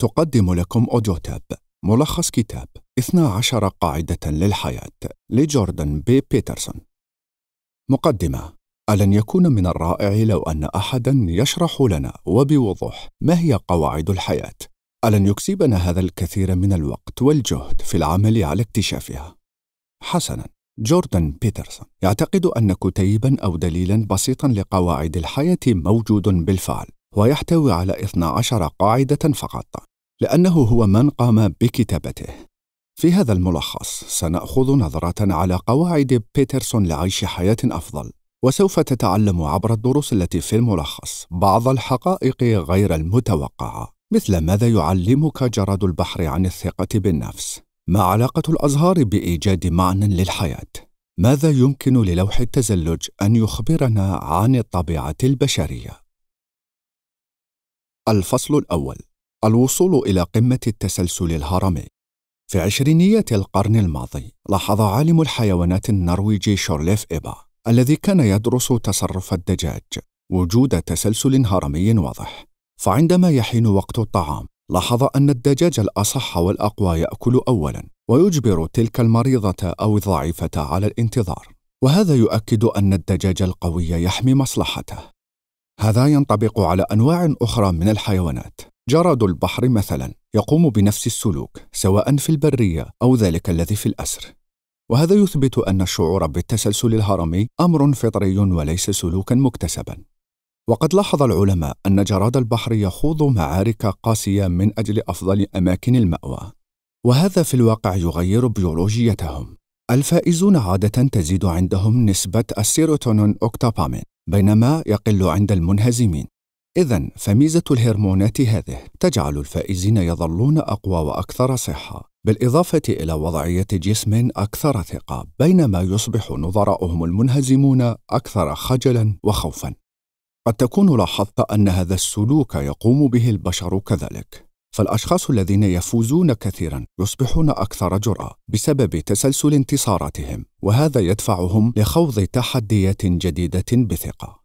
تقدم لكم أوديو تاب ملخص كتاب 12 قاعدة للحياة لجوردن بي بيترسون مقدمة ألن يكون من الرائع لو أن أحدا يشرح لنا وبوضوح ما هي قواعد الحياة؟ ألن يكسبنا هذا الكثير من الوقت والجهد في العمل على اكتشافها؟ حسنا جوردن بيترسون يعتقد أن كتيبا أو دليلا بسيطا لقواعد الحياة موجود بالفعل ويحتوي على 12 قاعدة فقط لأنه هو من قام بكتابته. في هذا الملخص سنأخذ نظرة على قواعد بيترسون لعيش حياة أفضل، وسوف تتعلم عبر الدروس التي في الملخص بعض الحقائق غير المتوقعة، مثل ماذا يعلمك جراد البحر عن الثقة بالنفس؟ ما علاقة الأزهار بإيجاد معنى للحياة؟ ماذا يمكن للوح التزلج أن يخبرنا عن الطبيعة البشرية؟ الفصل الأول الوصول إلى قمة التسلسل الهرمي في عشرينيات القرن الماضي لاحظ عالم الحيوانات النرويجي شورليف إيبا الذي كان يدرس تصرف الدجاج وجود تسلسل هرمي واضح فعندما يحين وقت الطعام لاحظ أن الدجاج الأصح والأقوى يأكل أولاً ويجبر تلك المريضة أو الضعيفة على الانتظار وهذا يؤكد أن الدجاج القوي يحمي مصلحته هذا ينطبق على أنواع أخرى من الحيوانات جراد البحر مثلا يقوم بنفس السلوك سواء في البرية أو ذلك الذي في الأسر وهذا يثبت أن الشعور بالتسلسل الهرمي أمر فطري وليس سلوكا مكتسبا وقد لاحظ العلماء أن جراد البحر يخوض معارك قاسية من أجل أفضل أماكن المأوى وهذا في الواقع يغير بيولوجيتهم الفائزون عادة تزيد عندهم نسبة السيروتونين أوكتابامين بينما يقل عند المنهزمين إذا فميزة الهرمونات هذه تجعل الفائزين يظلون أقوى وأكثر صحة، بالإضافة إلى وضعية جسم أكثر ثقة، بينما يصبح نظراؤهم المنهزمون أكثر خجلاً وخوفاً. قد تكون لاحظت أن هذا السلوك يقوم به البشر كذلك، فالأشخاص الذين يفوزون كثيراً يصبحون أكثر جرأة بسبب تسلسل انتصاراتهم، وهذا يدفعهم لخوض تحديات جديدة بثقة.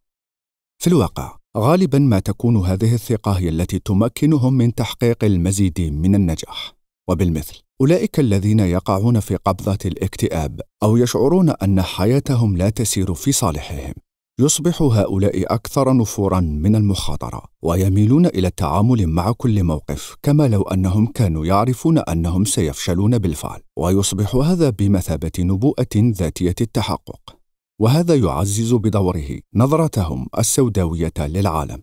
في الواقع، غالبا ما تكون هذه الثقه هي التي تمكنهم من تحقيق المزيد من النجاح وبالمثل اولئك الذين يقعون في قبضه الاكتئاب او يشعرون ان حياتهم لا تسير في صالحهم يصبح هؤلاء اكثر نفورا من المخاطره ويميلون الى التعامل مع كل موقف كما لو انهم كانوا يعرفون انهم سيفشلون بالفعل ويصبح هذا بمثابه نبوءه ذاتيه التحقق وهذا يعزز بدوره نظرتهم السوداويه للعالم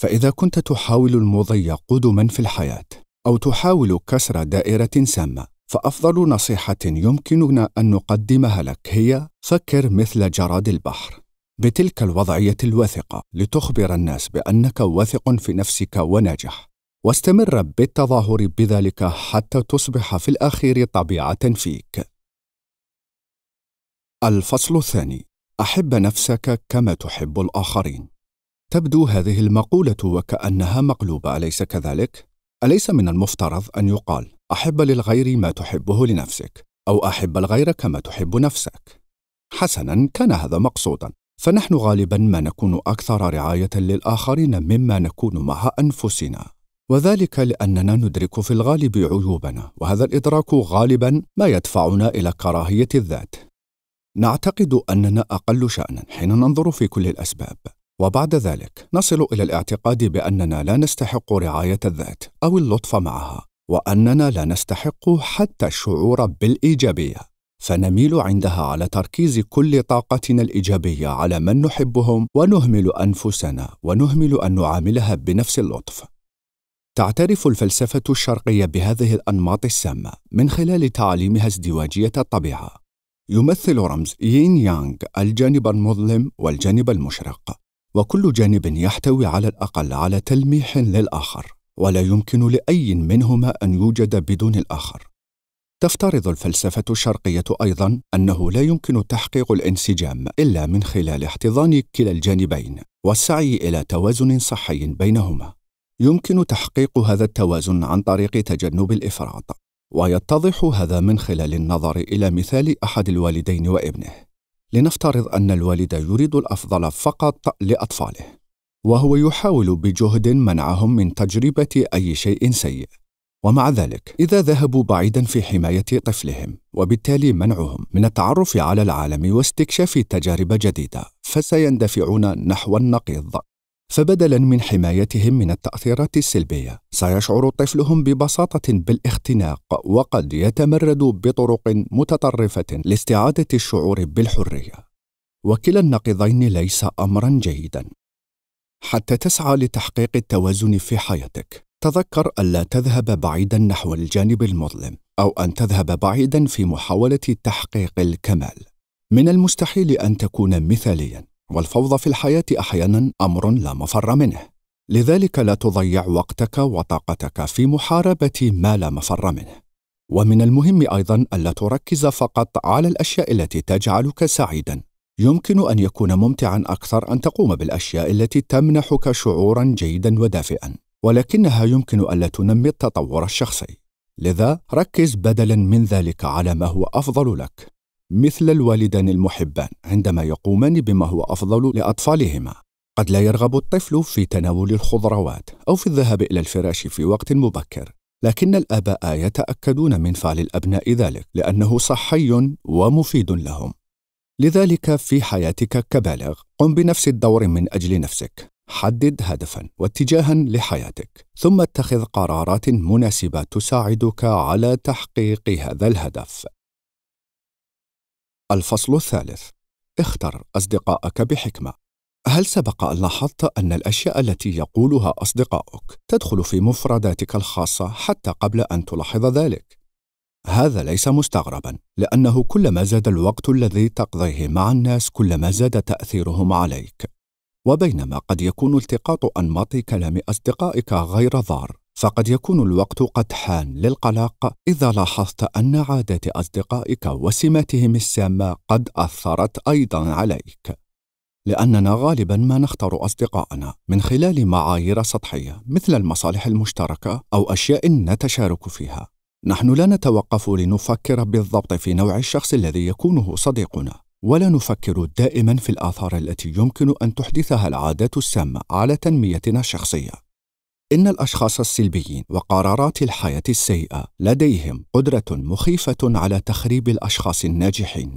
فاذا كنت تحاول المضي قدما في الحياه او تحاول كسر دائره سامه فافضل نصيحه يمكننا ان نقدمها لك هي فكر مثل جراد البحر بتلك الوضعيه الواثقه لتخبر الناس بانك واثق في نفسك وناجح واستمر بالتظاهر بذلك حتى تصبح في الاخير طبيعه فيك الفصل الثاني أحب نفسك كما تحب الآخرين تبدو هذه المقولة وكأنها مقلوبة أليس كذلك؟ أليس من المفترض أن يقال أحب للغير ما تحبه لنفسك أو أحب الغير كما تحب نفسك؟ حسناً كان هذا مقصوداً فنحن غالباً ما نكون أكثر رعاية للآخرين مما نكون مع أنفسنا وذلك لأننا ندرك في الغالب عيوبنا وهذا الإدراك غالباً ما يدفعنا إلى كراهية الذات نعتقد أننا أقل شأنا حين ننظر في كل الأسباب وبعد ذلك نصل إلى الاعتقاد بأننا لا نستحق رعاية الذات أو اللطف معها وأننا لا نستحق حتى الشعور بالإيجابية فنميل عندها على تركيز كل طاقتنا الإيجابية على من نحبهم ونهمل أنفسنا ونهمل أن نعاملها بنفس اللطف تعترف الفلسفة الشرقية بهذه الأنماط السامة من خلال تعاليمها ازدواجية الطبيعة يمثل رمز يين يانغ الجانب المظلم والجانب المشرق وكل جانب يحتوي على الأقل على تلميح للآخر ولا يمكن لأي منهما أن يوجد بدون الآخر تفترض الفلسفة الشرقية أيضا أنه لا يمكن تحقيق الانسجام إلا من خلال احتضان كلا الجانبين والسعي إلى توازن صحي بينهما يمكن تحقيق هذا التوازن عن طريق تجنب الإفراط ويتضح هذا من خلال النظر الى مثال احد الوالدين وابنه لنفترض ان الوالد يريد الافضل فقط لاطفاله وهو يحاول بجهد منعهم من تجربه اي شيء سيء ومع ذلك اذا ذهبوا بعيدا في حمايه طفلهم وبالتالي منعهم من التعرف على العالم واستكشاف تجارب جديده فسيندفعون نحو النقيض فبدلا من حمايتهم من التاثيرات السلبيه سيشعر طفلهم ببساطه بالاختناق وقد يتمرد بطرق متطرفه لاستعاده الشعور بالحريه وكلا النقيضين ليس امرا جيدا حتى تسعى لتحقيق التوازن في حياتك تذكر الا تذهب بعيدا نحو الجانب المظلم او ان تذهب بعيدا في محاوله تحقيق الكمال من المستحيل ان تكون مثاليا والفوضى في الحياة أحيانا أمر لا مفر منه لذلك لا تضيع وقتك وطاقتك في محاربة ما لا مفر منه ومن المهم أيضا ألا تركز فقط على الأشياء التي تجعلك سعيدا يمكن أن يكون ممتعا أكثر أن تقوم بالأشياء التي تمنحك شعورا جيدا ودافئا ولكنها يمكن ألا تنمي التطور الشخصي لذا ركز بدلا من ذلك على ما هو أفضل لك مثل الوالدان المحبان عندما يقومان بما هو أفضل لأطفالهما قد لا يرغب الطفل في تناول الخضروات أو في الذهاب إلى الفراش في وقت مبكر لكن الآباء يتأكدون من فعل الأبناء ذلك لأنه صحي ومفيد لهم لذلك في حياتك كبالغ قم بنفس الدور من أجل نفسك حدد هدفا واتجاها لحياتك ثم اتخذ قرارات مناسبة تساعدك على تحقيق هذا الهدف الفصل الثالث اختر أصدقائك بحكمة هل سبق أن لاحظت أن الأشياء التي يقولها أصدقائك تدخل في مفرداتك الخاصة حتى قبل أن تلاحظ ذلك؟ هذا ليس مستغربا لأنه كلما زاد الوقت الذي تقضيه مع الناس كلما زاد تأثيرهم عليك وبينما قد يكون التقاط أنماط كلام أصدقائك غير ضار فقد يكون الوقت قد حان للقلق إذا لاحظت أن عادات أصدقائك وسماتهم السامة قد أثرت أيضا عليك لأننا غالبا ما نختار أصدقائنا من خلال معايير سطحية مثل المصالح المشتركة أو أشياء نتشارك فيها نحن لا نتوقف لنفكر بالضبط في نوع الشخص الذي يكونه صديقنا ولا نفكر دائما في الآثار التي يمكن أن تحدثها العادات السامة على تنميتنا الشخصية إن الأشخاص السلبيين وقرارات الحياة السيئة لديهم قدرة مخيفة على تخريب الأشخاص الناجحين.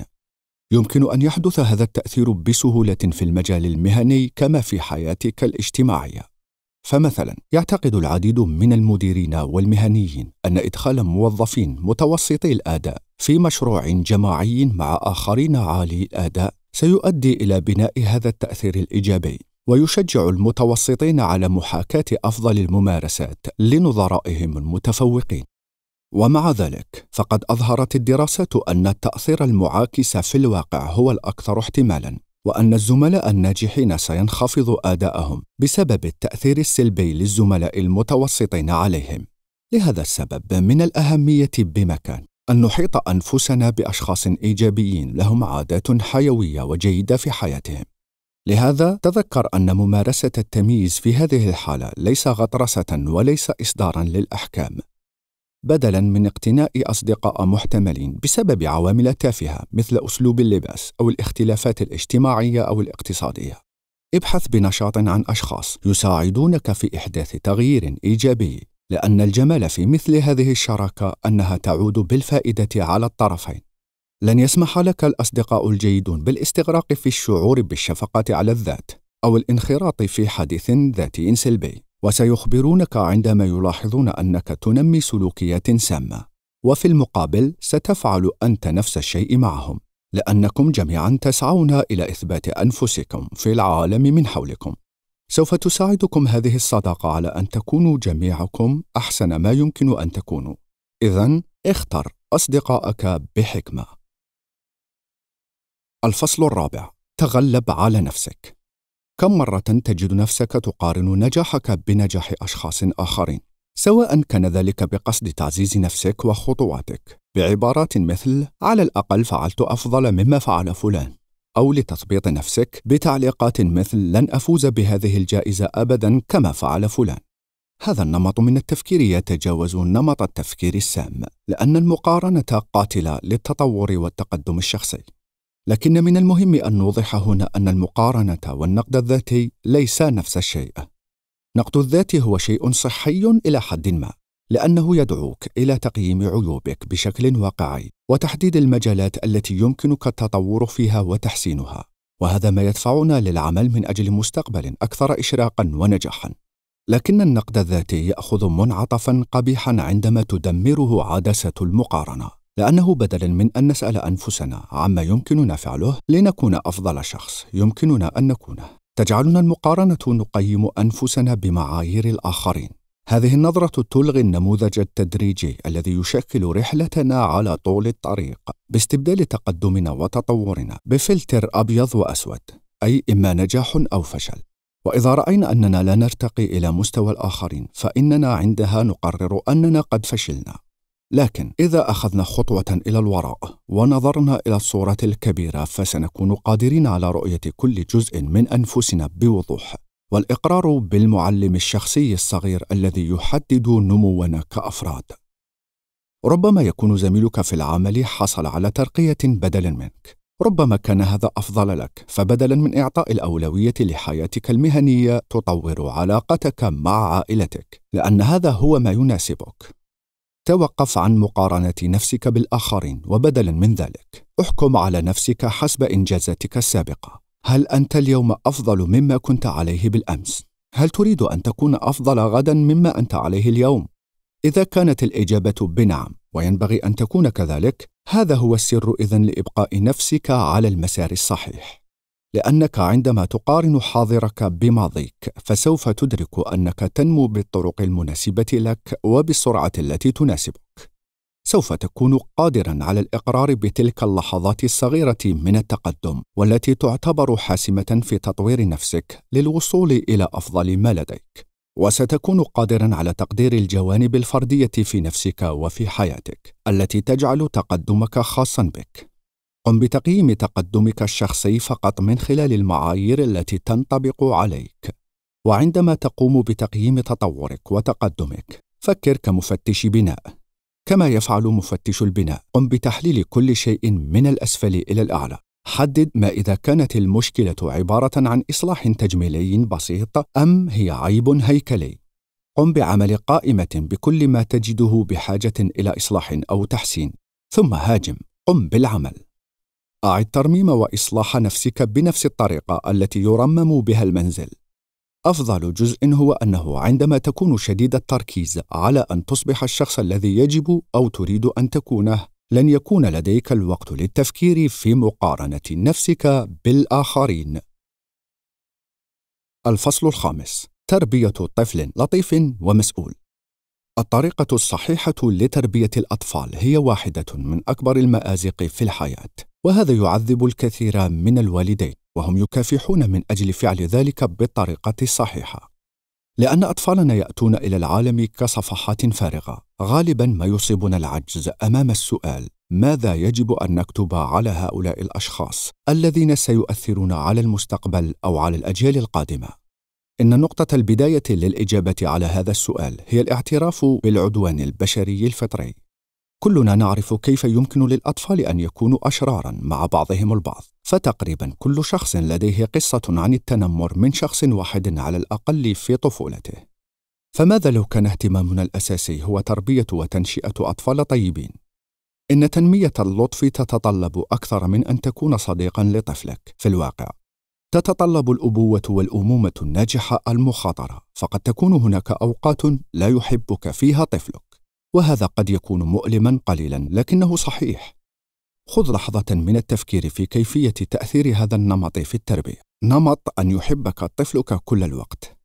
يمكن أن يحدث هذا التأثير بسهولة في المجال المهني كما في حياتك الاجتماعية. فمثلا يعتقد العديد من المديرين والمهنيين أن إدخال موظفين متوسطي الأداء في مشروع جماعي مع آخرين عالي الأداء سيؤدي إلى بناء هذا التأثير الإيجابي ويشجع المتوسطين على محاكاة أفضل الممارسات لنظرائهم المتفوقين. ومع ذلك، فقد أظهرت الدراسات أن التأثير المعاكس في الواقع هو الأكثر احتمالاً، وأن الزملاء الناجحين سينخفض أداءهم بسبب التأثير السلبي للزملاء المتوسطين عليهم. لهذا السبب من الأهمية بمكان أن نحيط أنفسنا بأشخاص إيجابيين لهم عادات حيوية وجيدة في حياتهم. لهذا تذكر أن ممارسة التمييز في هذه الحالة ليس غطرسة وليس إصدارا للأحكام بدلا من اقتناء أصدقاء محتملين بسبب عوامل تافهة مثل أسلوب اللباس أو الاختلافات الاجتماعية أو الاقتصادية ابحث بنشاط عن أشخاص يساعدونك في إحداث تغيير إيجابي لأن الجمال في مثل هذه الشراكة أنها تعود بالفائدة على الطرفين لن يسمح لك الأصدقاء الجيدون بالاستغراق في الشعور بالشفقة على الذات أو الانخراط في حديث ذاتي سلبي وسيخبرونك عندما يلاحظون أنك تنمي سلوكيات سامة وفي المقابل ستفعل أنت نفس الشيء معهم لأنكم جميعا تسعون إلى إثبات أنفسكم في العالم من حولكم سوف تساعدكم هذه الصداقة على أن تكونوا جميعكم أحسن ما يمكن أن تكونوا إذا اختر أصدقائك بحكمة الفصل الرابع تغلب على نفسك كم مرة تجد نفسك تقارن نجاحك بنجاح أشخاص آخرين سواء كان ذلك بقصد تعزيز نفسك وخطواتك بعبارات مثل على الأقل فعلت أفضل مما فعل فلان أو لتثبيط نفسك بتعليقات مثل لن أفوز بهذه الجائزة أبدا كما فعل فلان هذا النمط من التفكير يتجاوز نمط التفكير السام لأن المقارنة قاتلة للتطور والتقدم الشخصي لكن من المهم أن نوضح هنا أن المقارنة والنقد الذاتي ليسا نفس الشيء. نقد الذات هو شيء صحي إلى حد ما، لأنه يدعوك إلى تقييم عيوبك بشكل واقعي، وتحديد المجالات التي يمكنك التطور فيها وتحسينها، وهذا ما يدفعنا للعمل من أجل مستقبل أكثر إشراقًا ونجاحًا. لكن النقد الذاتي يأخذ منعطفًا قبيحًا عندما تدمره عدسة المقارنة. لأنه بدلا من أن نسأل أنفسنا عما يمكننا فعله لنكون أفضل شخص يمكننا أن نكونه، تجعلنا المقارنة نقيم أنفسنا بمعايير الآخرين. هذه النظرة تلغي النموذج التدريجي الذي يشكل رحلتنا على طول الطريق باستبدال تقدمنا وتطورنا بفلتر أبيض وأسود، أي إما نجاح أو فشل. وإذا رأينا أننا لا نرتقي إلى مستوى الآخرين، فإننا عندها نقرر أننا قد فشلنا، لكن إذا أخذنا خطوة إلى الوراء ونظرنا إلى الصورة الكبيرة فسنكون قادرين على رؤية كل جزء من أنفسنا بوضوح والإقرار بالمعلم الشخصي الصغير الذي يحدد نمونا كأفراد. ربما يكون زميلك في العمل حصل على ترقية بدلا منك، ربما كان هذا أفضل لك، فبدلا من إعطاء الأولوية لحياتك المهنية تطور علاقتك مع عائلتك، لأن هذا هو ما يناسبك. توقف عن مقارنة نفسك بالآخرين وبدلا من ذلك احكم على نفسك حسب إنجازاتك السابقة هل أنت اليوم أفضل مما كنت عليه بالأمس؟ هل تريد أن تكون أفضل غدا مما أنت عليه اليوم؟ إذا كانت الإجابة بنعم وينبغي أن تكون كذلك هذا هو السر إذا لإبقاء نفسك على المسار الصحيح لانك عندما تقارن حاضرك بماضيك فسوف تدرك انك تنمو بالطرق المناسبه لك وبالسرعه التي تناسبك سوف تكون قادرا على الاقرار بتلك اللحظات الصغيره من التقدم والتي تعتبر حاسمه في تطوير نفسك للوصول الى افضل ما لديك وستكون قادرا على تقدير الجوانب الفرديه في نفسك وفي حياتك التي تجعل تقدمك خاصا بك قم بتقييم تقدمك الشخصي فقط من خلال المعايير التي تنطبق عليك وعندما تقوم بتقييم تطورك وتقدمك فكر كمفتش بناء كما يفعل مفتش البناء قم بتحليل كل شيء من الاسفل الى الاعلى حدد ما اذا كانت المشكله عباره عن اصلاح تجميلي بسيط ام هي عيب هيكلي قم بعمل قائمه بكل ما تجده بحاجه الى اصلاح او تحسين ثم هاجم قم بالعمل أعد ترميم وإصلاح نفسك بنفس الطريقة التي يرمم بها المنزل. أفضل جزء هو أنه عندما تكون شديد التركيز على أن تصبح الشخص الذي يجب أو تريد أن تكونه، لن يكون لديك الوقت للتفكير في مقارنة نفسك بالآخرين. الفصل الخامس: تربية طفل لطيف ومسؤول. الطريقة الصحيحة لتربية الأطفال هي واحدة من أكبر المآزق في الحياة. وهذا يعذب الكثير من الوالدين وهم يكافحون من اجل فعل ذلك بالطريقه الصحيحه لان اطفالنا ياتون الى العالم كصفحات فارغه غالبا ما يصيبنا العجز امام السؤال ماذا يجب ان نكتب على هؤلاء الاشخاص الذين سيؤثرون على المستقبل او على الاجيال القادمه ان نقطه البدايه للاجابه على هذا السؤال هي الاعتراف بالعدوان البشري الفطري كلنا نعرف كيف يمكن للاطفال ان يكونوا اشرارا مع بعضهم البعض فتقريبا كل شخص لديه قصه عن التنمر من شخص واحد على الاقل في طفولته فماذا لو كان اهتمامنا الاساسي هو تربيه وتنشئه اطفال طيبين ان تنميه اللطف تتطلب اكثر من ان تكون صديقا لطفلك في الواقع تتطلب الابوه والامومه الناجحه المخاطره فقد تكون هناك اوقات لا يحبك فيها طفلك وهذا قد يكون مؤلما قليلا لكنه صحيح خذ لحظة من التفكير في كيفية تأثير هذا النمط في التربية نمط أن يحبك طفلك كل الوقت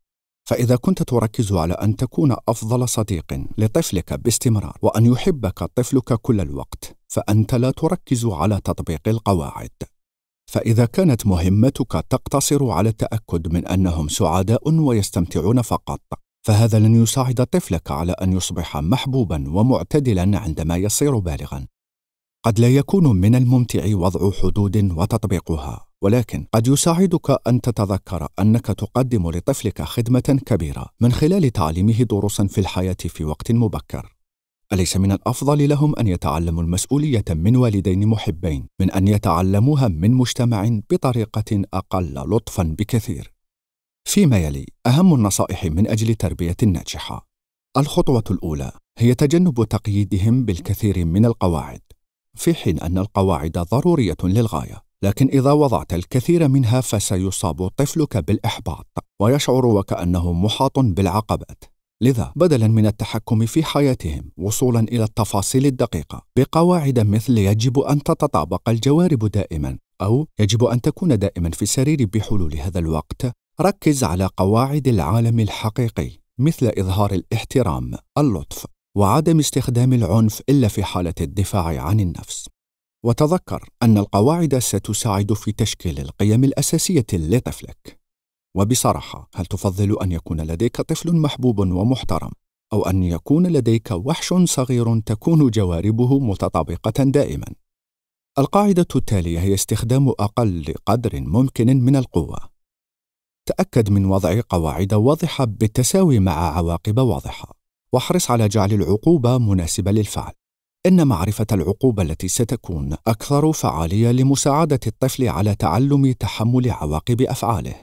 فإذا كنت تركز على أن تكون أفضل صديق لطفلك باستمرار وأن يحبك طفلك كل الوقت فأنت لا تركز على تطبيق القواعد فإذا كانت مهمتك تقتصر على التأكد من أنهم سعداء ويستمتعون فقط فهذا لن يساعد طفلك على أن يصبح محبوبا ومعتدلا عندما يصير بالغا قد لا يكون من الممتع وضع حدود وتطبيقها ولكن قد يساعدك أن تتذكر أنك تقدم لطفلك خدمة كبيرة من خلال تعليمه دروسا في الحياة في وقت مبكر أليس من الأفضل لهم أن يتعلموا المسؤولية من والدين محبين من أن يتعلموها من مجتمع بطريقة أقل لطفا بكثير فيما يلي أهم النصائح من أجل التربية الناجحة الخطوة الأولى هي تجنب تقييدهم بالكثير من القواعد في حين أن القواعد ضرورية للغاية لكن إذا وضعت الكثير منها فسيصاب طفلك بالإحباط ويشعر وكأنه محاط بالعقبات لذا بدلا من التحكم في حياتهم وصولا الى التفاصيل الدقيقه بقواعد مثل يجب ان تتطابق الجوارب دائما او يجب ان تكون دائما في السرير بحلول هذا الوقت ركز على قواعد العالم الحقيقي مثل إظهار الاحترام، اللطف، وعدم استخدام العنف إلا في حالة الدفاع عن النفس. وتذكر أن القواعد ستساعد في تشكيل القيم الأساسية لطفلك. وبصراحة، هل تفضل أن يكون لديك طفل محبوب ومحترم، أو أن يكون لديك وحش صغير تكون جواربه متطابقة دائماً؟ القاعدة التالية هي استخدام أقل قدر ممكن من القوة. تأكد من وضع قواعد واضحة بالتساوي مع عواقب واضحة، واحرص على جعل العقوبة مناسبة للفعل. إن معرفة العقوبة التي ستكون أكثر فعالية لمساعدة الطفل على تعلم تحمل عواقب أفعاله.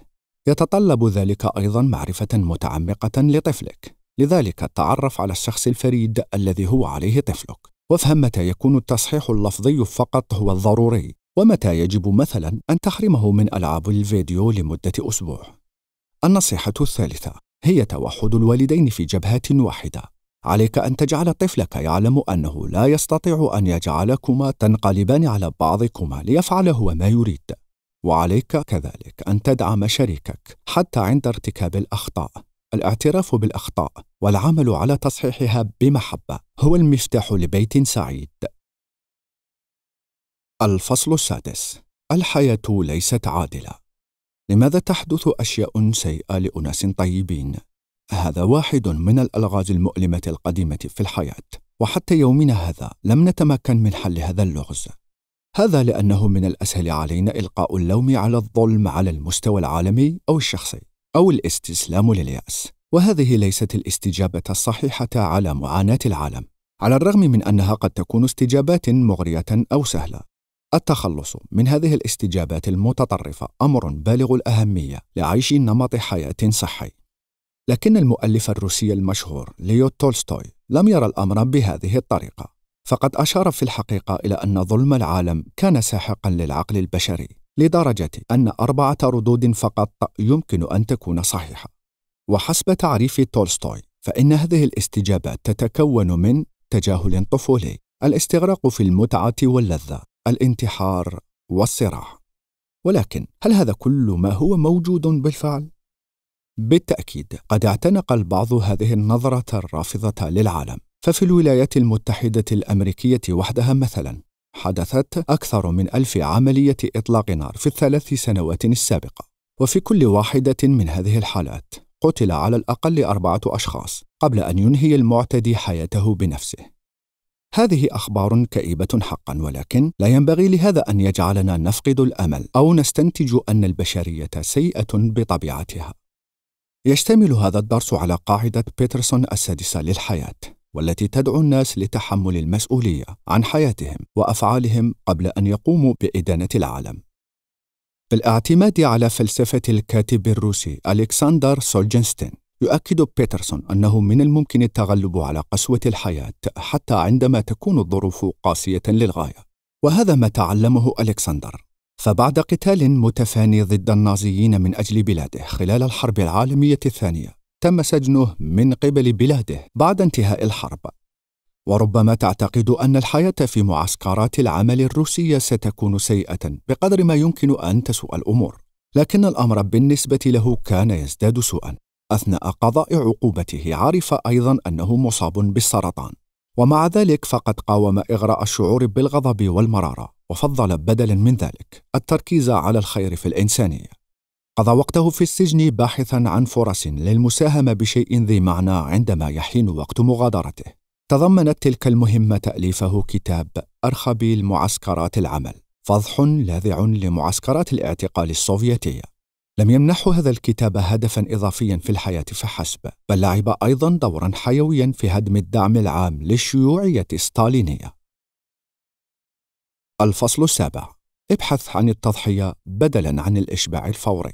يتطلب ذلك أيضًا معرفة متعمقة لطفلك، لذلك تعرف على الشخص الفريد الذي هو عليه طفلك، وافهم متى يكون التصحيح اللفظي فقط هو الضروري، ومتى يجب مثلا أن تحرمه من ألعاب الفيديو لمدة أسبوع. النصيحة الثالثة هي توحد الوالدين في جبهة واحدة. عليك أن تجعل طفلك يعلم أنه لا يستطيع أن يجعلكما تنقلبان على بعضكما ليفعل هو ما يريد. وعليك كذلك أن تدعم شريكك حتى عند ارتكاب الأخطاء. الاعتراف بالأخطاء والعمل على تصحيحها بمحبة هو المفتاح لبيت سعيد. الفصل السادس الحياة ليست عادلة لماذا تحدث أشياء سيئة لأناس طيبين؟ هذا واحد من الألغاز المؤلمة القديمة في الحياة وحتى يومنا هذا لم نتمكن من حل هذا اللغز هذا لأنه من الأسهل علينا إلقاء اللوم على الظلم على المستوى العالمي أو الشخصي أو الاستسلام لليأس وهذه ليست الاستجابة الصحيحة على معاناة العالم على الرغم من أنها قد تكون استجابات مغرية أو سهلة التخلص من هذه الاستجابات المتطرفة أمر بالغ الأهمية لعيش نمط حياة صحي. لكن المؤلف الروسي المشهور ليو تولستوي لم يرى الأمر بهذه الطريقة، فقد أشار في الحقيقة إلى أن ظلم العالم كان ساحقا للعقل البشري لدرجة أن أربعة ردود فقط يمكن أن تكون صحيحة. وحسب تعريف تولستوي، فإن هذه الاستجابات تتكون من تجاهل طفولي، الاستغراق في المتعة واللذة، الانتحار والصراع ولكن هل هذا كل ما هو موجود بالفعل بالتاكيد قد اعتنق البعض هذه النظره الرافضه للعالم ففي الولايات المتحده الامريكيه وحدها مثلا حدثت اكثر من الف عمليه اطلاق نار في الثلاث سنوات السابقه وفي كل واحده من هذه الحالات قتل على الاقل اربعه اشخاص قبل ان ينهي المعتدي حياته بنفسه هذه أخبار كئيبة حقا ولكن لا ينبغي لهذا أن يجعلنا نفقد الأمل أو نستنتج أن البشرية سيئة بطبيعتها. يشتمل هذا الدرس على قاعدة بيترسون السادسة للحياة والتي تدعو الناس لتحمل المسؤولية عن حياتهم وأفعالهم قبل أن يقوموا بإدانة العالم. بالاعتماد على فلسفة الكاتب الروسي ألكسندر سولجنستين يؤكد بيترسون أنه من الممكن التغلب على قسوة الحياة حتى عندما تكون الظروف قاسية للغاية، وهذا ما تعلمه ألكسندر. فبعد قتال متفاني ضد النازيين من أجل بلاده خلال الحرب العالمية الثانية، تم سجنه من قبل بلاده بعد انتهاء الحرب. وربما تعتقد أن الحياة في معسكرات العمل الروسية ستكون سيئة بقدر ما يمكن أن تسوء الأمور، لكن الأمر بالنسبة له كان يزداد سوءًا. أثناء قضاء عقوبته عرف أيضا أنه مصاب بالسرطان ومع ذلك فقد قاوم إغراء الشعور بالغضب والمرارة وفضل بدلا من ذلك التركيز على الخير في الإنسانية قضى وقته في السجن باحثا عن فرص للمساهمة بشيء ذي معنى عندما يحين وقت مغادرته تضمنت تلك المهمة تأليفه كتاب أرخبيل معسكرات العمل فضح لاذع لمعسكرات الاعتقال السوفيتيه لم يمنحه هذا الكتاب هدفا اضافيا في الحياه فحسب، بل لعب ايضا دورا حيويا في هدم الدعم العام للشيوعيه الستالينيه. الفصل السابع ابحث عن التضحيه بدلا عن الاشباع الفوري.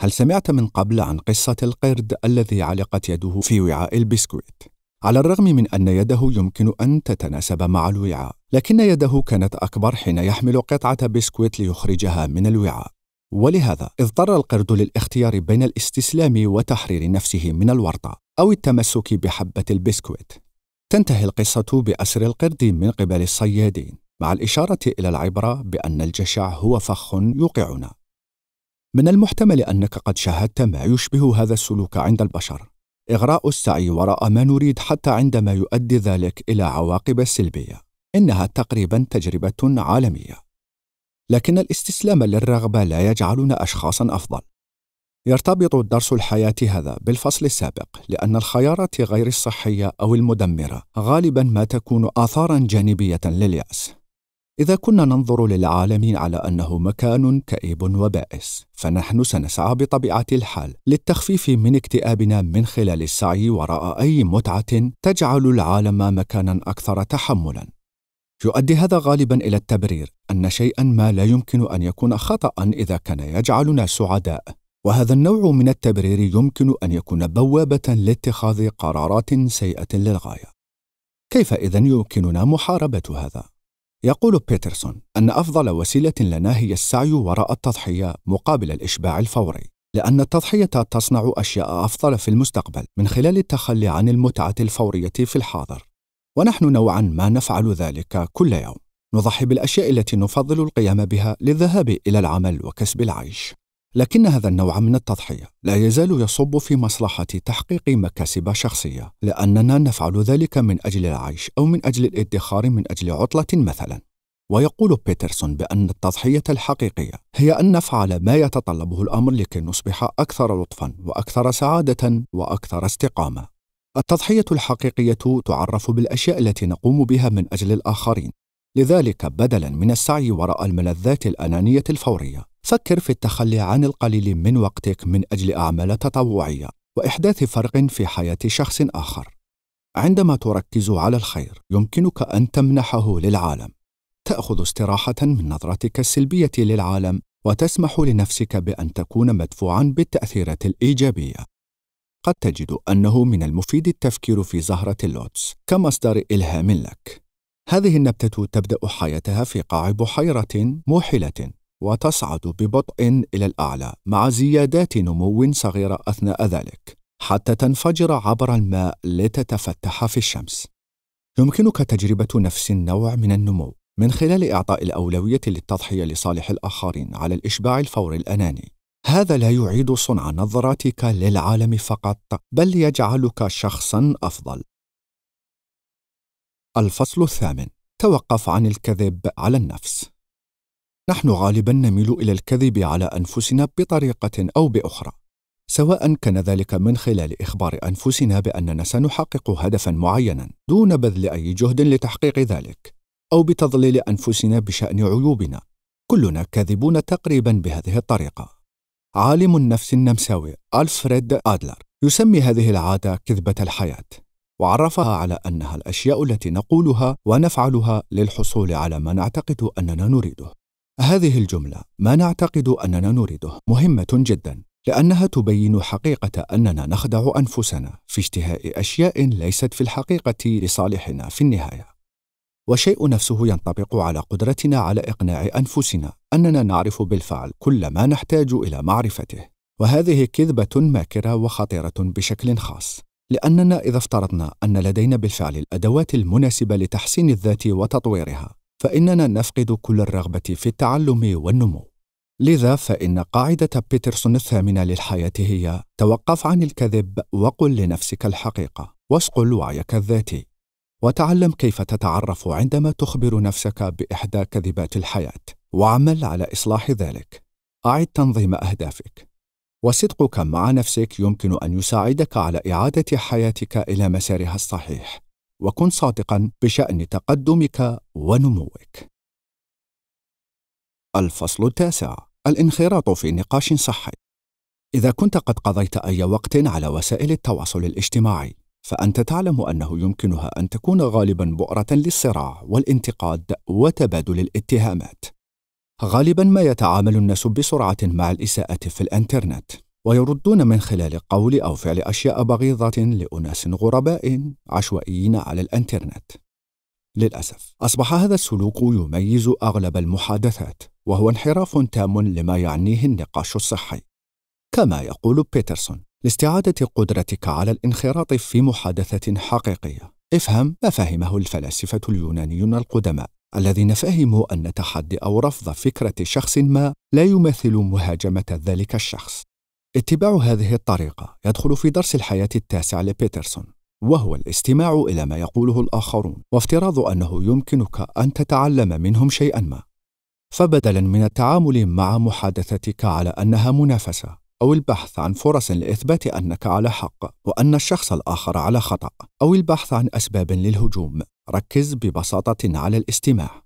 هل سمعت من قبل عن قصه القرد الذي علقت يده في وعاء البسكويت؟ على الرغم من أن يده يمكن أن تتناسب مع الوعاء، لكن يده كانت أكبر حين يحمل قطعة بسكويت ليخرجها من الوعاء. ولهذا اضطر القرد للاختيار بين الاستسلام وتحرير نفسه من الورطة أو التمسك بحبة البسكويت تنتهي القصة بأسر القرد من قبل الصيادين مع الإشارة إلى العبرة بأن الجشع هو فخ يوقعنا من المحتمل أنك قد شاهدت ما يشبه هذا السلوك عند البشر إغراء السعي وراء ما نريد حتى عندما يؤدي ذلك إلى عواقب سلبية إنها تقريبا تجربة عالمية لكن الاستسلام للرغبة لا يجعلنا أشخاصا أفضل. يرتبط الدرس الحياتي هذا بالفصل السابق لأن الخيارات غير الصحية أو المدمرة غالبا ما تكون آثارا جانبية لليأس. إذا كنا ننظر للعالم على أنه مكان كئيب وبائس، فنحن سنسعى بطبيعة الحال للتخفيف من اكتئابنا من خلال السعي وراء أي متعة تجعل العالم مكانا أكثر تحملا. يؤدي هذا غالبا الى التبرير ان شيئا ما لا يمكن ان يكون خطا اذا كان يجعلنا سعداء وهذا النوع من التبرير يمكن ان يكون بوابه لاتخاذ قرارات سيئه للغايه كيف اذا يمكننا محاربه هذا يقول بيترسون ان افضل وسيله لنا هي السعي وراء التضحيه مقابل الاشباع الفوري لان التضحيه تصنع اشياء افضل في المستقبل من خلال التخلي عن المتعه الفوريه في الحاضر ونحن نوعا ما نفعل ذلك كل يوم نضحي بالاشياء التي نفضل القيام بها للذهاب الى العمل وكسب العيش لكن هذا النوع من التضحيه لا يزال يصب في مصلحه تحقيق مكاسب شخصيه لاننا نفعل ذلك من اجل العيش او من اجل الادخار من اجل عطله مثلا ويقول بيترسون بأن التضحية الحقيقية هي أن نفعل ما يتطلبه الأمر لكي نصبح أكثر لطفًا وأكثر سعادة وأكثر استقامة. التضحية الحقيقية تعرف بالأشياء التي نقوم بها من أجل الآخرين، لذلك بدلاً من السعي وراء الملذات الأنانية الفورية، فكر في التخلي عن القليل من وقتك من أجل أعمال تطوعية وإحداث فرق في حياة شخص آخر. عندما تركز على الخير، يمكنك أن تمنحه للعالم. تأخذ استراحة من نظرتك السلبية للعالم وتسمح لنفسك بأن تكون مدفوعاً بالتأثيرات الإيجابية. قد تجد أنه من المفيد التفكير في زهرة اللوتس كمصدر إلهام لك. هذه النبتة تبدأ حياتها في قاع بحيرة موحلة وتصعد ببطء إلى الأعلى مع زيادات نمو صغيرة أثناء ذلك حتى تنفجر عبر الماء لتتفتح في الشمس. يمكنك تجربة نفس النوع من النمو من خلال إعطاء الأولوية للتضحية لصالح الآخرين على الإشباع الفوري الأناني. هذا لا يعيد صنع نظراتك للعالم فقط بل يجعلك شخصا افضل الفصل الثامن توقف عن الكذب على النفس نحن غالبا نميل الى الكذب على انفسنا بطريقه او باخرى سواء كان ذلك من خلال اخبار انفسنا باننا سنحقق هدفا معينا دون بذل اي جهد لتحقيق ذلك او بتضليل انفسنا بشان عيوبنا كلنا كاذبون تقريبا بهذه الطريقه عالم النفس النمساوي ألفريد آدلر يسمي هذه العادة كذبة الحياة وعرفها على أنها الأشياء التي نقولها ونفعلها للحصول على ما نعتقد أننا نريده هذه الجملة ما نعتقد أننا نريده مهمة جدا لأنها تبين حقيقة أننا نخدع أنفسنا في اشتهاء أشياء ليست في الحقيقة لصالحنا في النهاية والشيء نفسه ينطبق على قدرتنا على إقناع أنفسنا أننا نعرف بالفعل كل ما نحتاج إلى معرفته وهذه كذبة ماكرة وخطيرة بشكل خاص لأننا إذا افترضنا أن لدينا بالفعل الأدوات المناسبة لتحسين الذات وتطويرها فإننا نفقد كل الرغبة في التعلم والنمو لذا فإن قاعدة بيترسون الثامنة للحياة هي توقف عن الكذب وقل لنفسك الحقيقة واصقل وعيك الذاتي وتعلم كيف تتعرف عندما تخبر نفسك بإحدى كذبات الحياة وعمل على إصلاح ذلك أعد تنظيم أهدافك وصدقك مع نفسك يمكن أن يساعدك على إعادة حياتك إلى مسارها الصحيح وكن صادقا بشأن تقدمك ونموك الفصل التاسع الانخراط في نقاش صحي إذا كنت قد قضيت أي وقت على وسائل التواصل الاجتماعي فأنت تعلم أنه يمكنها أن تكون غالبا بؤرة للصراع والانتقاد وتبادل الاتهامات غالبا ما يتعامل الناس بسرعة مع الإساءة في الإنترنت ويردون من خلال قول أو فعل أشياء بغيضة لأناس غرباء عشوائيين على الإنترنت للأسف أصبح هذا السلوك يميز أغلب المحادثات وهو انحراف تام لما يعنيه النقاش الصحي كما يقول بيترسون لاستعادة قدرتك على الانخراط في محادثة حقيقية افهم ما فهمه الفلاسفة اليونانيون القدماء الذين فهموا أن تحدي أو رفض فكرة شخص ما لا يمثل مهاجمة ذلك الشخص. اتباع هذه الطريقة يدخل في درس الحياة التاسع لبيترسون، وهو الاستماع إلى ما يقوله الآخرون، وافتراض أنه يمكنك أن تتعلم منهم شيئا ما. فبدلا من التعامل مع محادثتك على أنها منافسة، أو البحث عن فرص لإثبات أنك على حق وأن الشخص الآخر على خطأ أو البحث عن أسباب للهجوم ركز ببساطة على الاستماع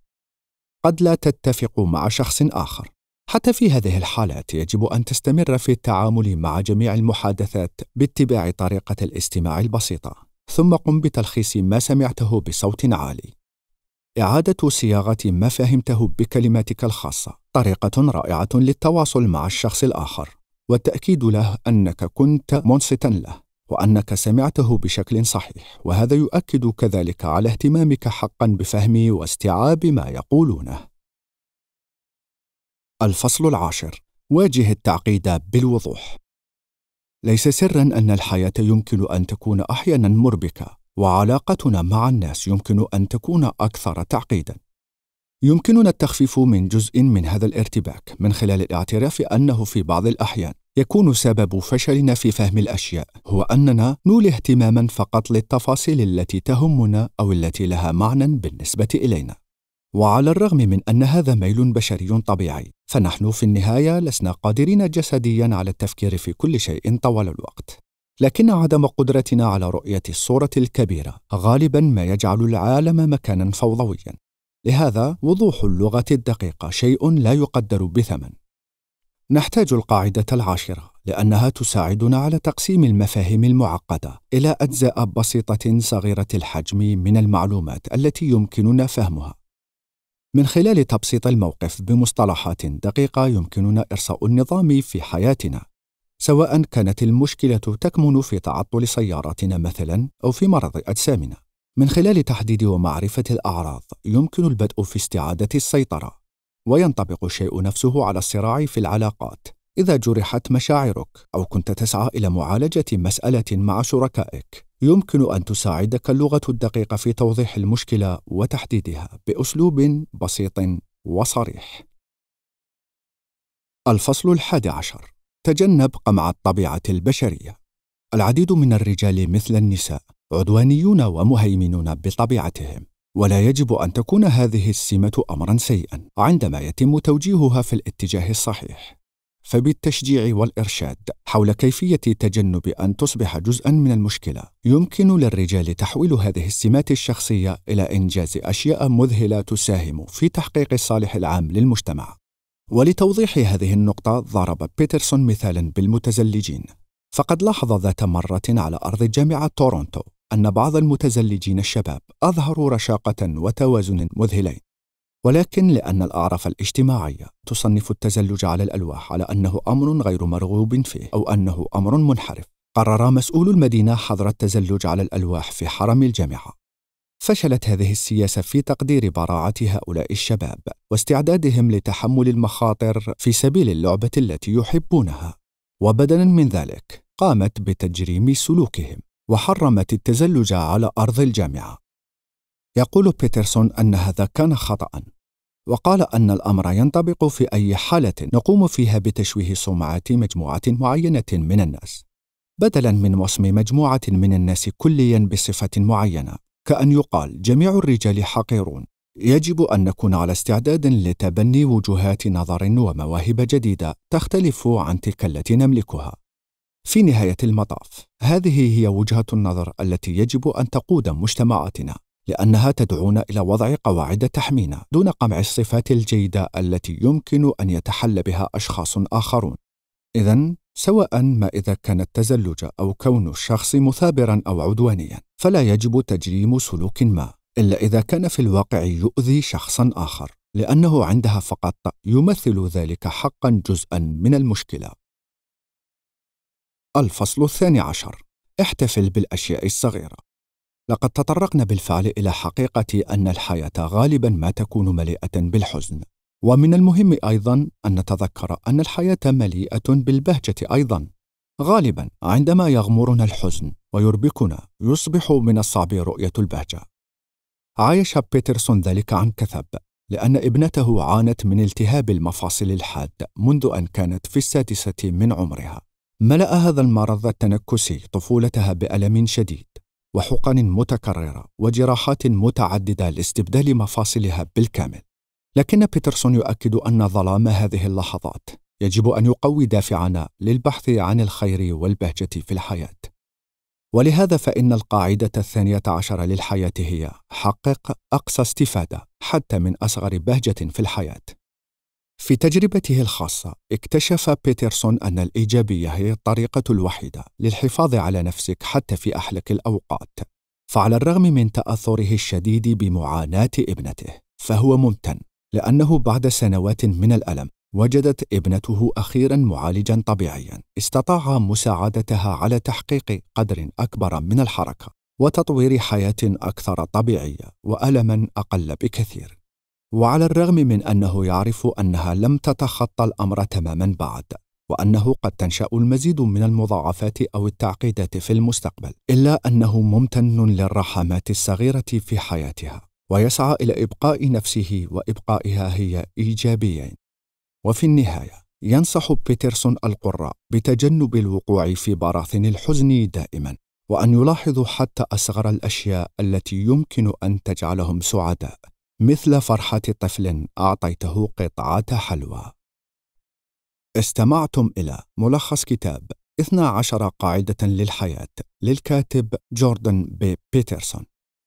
قد لا تتفق مع شخص آخر حتى في هذه الحالات يجب أن تستمر في التعامل مع جميع المحادثات باتباع طريقة الاستماع البسيطة ثم قم بتلخيص ما سمعته بصوت عالي إعادة صياغة ما فهمته بكلماتك الخاصة طريقة رائعة للتواصل مع الشخص الآخر والتأكيد له أنك كنت منصتا له وأنك سمعته بشكل صحيح وهذا يؤكد كذلك على اهتمامك حقا بفهم واستيعاب ما يقولونه الفصل العاشر واجه التعقيد بالوضوح ليس سرا أن الحياة يمكن أن تكون أحيانا مربكة وعلاقتنا مع الناس يمكن أن تكون أكثر تعقيدا يمكننا التخفيف من جزء من هذا الارتباك من خلال الاعتراف أنه في بعض الأحيان يكون سبب فشلنا في فهم الأشياء هو أننا نولي اهتماما فقط للتفاصيل التي تهمنا أو التي لها معنى بالنسبة إلينا وعلى الرغم من أن هذا ميل بشري طبيعي فنحن في النهاية لسنا قادرين جسديا على التفكير في كل شيء طوال الوقت لكن عدم قدرتنا على رؤية الصورة الكبيرة غالبا ما يجعل العالم مكانا فوضويا لهذا وضوح اللغة الدقيقة شيء لا يقدر بثمن. نحتاج القاعدة العاشرة لأنها تساعدنا على تقسيم المفاهيم المعقدة إلى أجزاء بسيطة صغيرة الحجم من المعلومات التي يمكننا فهمها. من خلال تبسيط الموقف بمصطلحات دقيقة يمكننا إرساء النظام في حياتنا، سواء كانت المشكلة تكمن في تعطل سياراتنا مثلاً أو في مرض أجسامنا. من خلال تحديد ومعرفة الأعراض يمكن البدء في استعادة السيطرة وينطبق الشيء نفسه على الصراع في العلاقات إذا جرحت مشاعرك أو كنت تسعى إلى معالجة مسألة مع شركائك يمكن أن تساعدك اللغة الدقيقة في توضيح المشكلة وتحديدها بأسلوب بسيط وصريح الفصل الحادي عشر تجنب قمع الطبيعة البشرية العديد من الرجال مثل النساء عدوانيون ومهيمنون بطبيعتهم ولا يجب ان تكون هذه السمه امرا سيئا عندما يتم توجيهها في الاتجاه الصحيح فبالتشجيع والارشاد حول كيفيه تجنب ان تصبح جزءا من المشكله يمكن للرجال تحويل هذه السمات الشخصيه الى انجاز اشياء مذهله تساهم في تحقيق الصالح العام للمجتمع ولتوضيح هذه النقطه ضرب بيترسون مثالا بالمتزلجين فقد لاحظ ذات مره على ارض جامعه تورونتو أن بعض المتزلجين الشباب أظهروا رشاقة وتوازن مذهلين ولكن لأن الأعراف الاجتماعية تصنف التزلج على الألواح على أنه أمر غير مرغوب فيه أو أنه أمر منحرف قرر مسؤول المدينة حظر التزلج على الألواح في حرم الجامعة فشلت هذه السياسة في تقدير براعة هؤلاء الشباب واستعدادهم لتحمل المخاطر في سبيل اللعبة التي يحبونها وبدلا من ذلك قامت بتجريم سلوكهم وحرمت التزلج على أرض الجامعة. يقول بيترسون أن هذا كان خطأ، وقال أن الأمر ينطبق في أي حالة نقوم فيها بتشويه سمعة مجموعة معينة من الناس، بدلاً من وصم مجموعة من الناس كلياً بصفة معينة، كأن يقال جميع الرجال حقيرون، يجب أن نكون على استعداد لتبني وجهات نظر ومواهب جديدة تختلف عن تلك التي نملكها. في نهاية المطاف، هذه هي وجهة النظر التي يجب أن تقود مجتمعاتنا، لأنها تدعونا إلى وضع قواعد تحمينا دون قمع الصفات الجيدة التي يمكن أن يتحلى بها أشخاص آخرون. إذا سواء ما إذا كان التزلج أو كون الشخص مثابرا أو عدوانيا، فلا يجب تجريم سلوك ما، إلا إذا كان في الواقع يؤذي شخصا آخر، لأنه عندها فقط يمثل ذلك حقا جزءا من المشكلة. الفصل الثاني عشر احتفل بالأشياء الصغيرة لقد تطرقنا بالفعل إلى حقيقة أن الحياة غالبا ما تكون مليئة بالحزن ومن المهم أيضا أن نتذكر أن الحياة مليئة بالبهجة أيضا غالبا عندما يغمرنا الحزن ويربكنا يصبح من الصعب رؤية البهجة عايش بيترسون ذلك عن كثب لأن ابنته عانت من التهاب المفاصل الحاد منذ أن كانت في السادسة من عمرها ملأ هذا المرض التنكسي طفولتها بألم شديد وحقن متكررة وجراحات متعددة لاستبدال مفاصلها بالكامل لكن بيترسون يؤكد أن ظلام هذه اللحظات يجب أن يقوي دافعنا للبحث عن الخير والبهجة في الحياة ولهذا فإن القاعدة الثانية عشر للحياة هي حقق أقصى استفادة حتى من أصغر بهجة في الحياة في تجربته الخاصة اكتشف بيترسون أن الإيجابية هي الطريقة الوحيدة للحفاظ على نفسك حتى في أحلك الأوقات فعلى الرغم من تأثره الشديد بمعاناة ابنته فهو ممتن لأنه بعد سنوات من الألم وجدت ابنته أخيرا معالجا طبيعيا استطاع مساعدتها على تحقيق قدر أكبر من الحركة وتطوير حياة أكثر طبيعية وألما أقل بكثير وعلى الرغم من أنه يعرف أنها لم تتخطى الأمر تماما بعد وأنه قد تنشأ المزيد من المضاعفات أو التعقيدات في المستقبل إلا أنه ممتن للرحمات الصغيرة في حياتها ويسعى إلى إبقاء نفسه وإبقائها هي إيجابيين وفي النهاية ينصح بيترسون القراء بتجنب الوقوع في براثن الحزن دائما وأن يلاحظوا حتى أصغر الأشياء التي يمكن أن تجعلهم سعداء مثل فرحة طفل أعطيته قطعة حلوى. استمعتم إلى ملخص كتاب 12 قاعدة للحياة للكاتب جوردن بي بيترسون.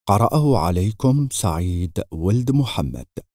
قرأه عليكم سعيد ولد محمد.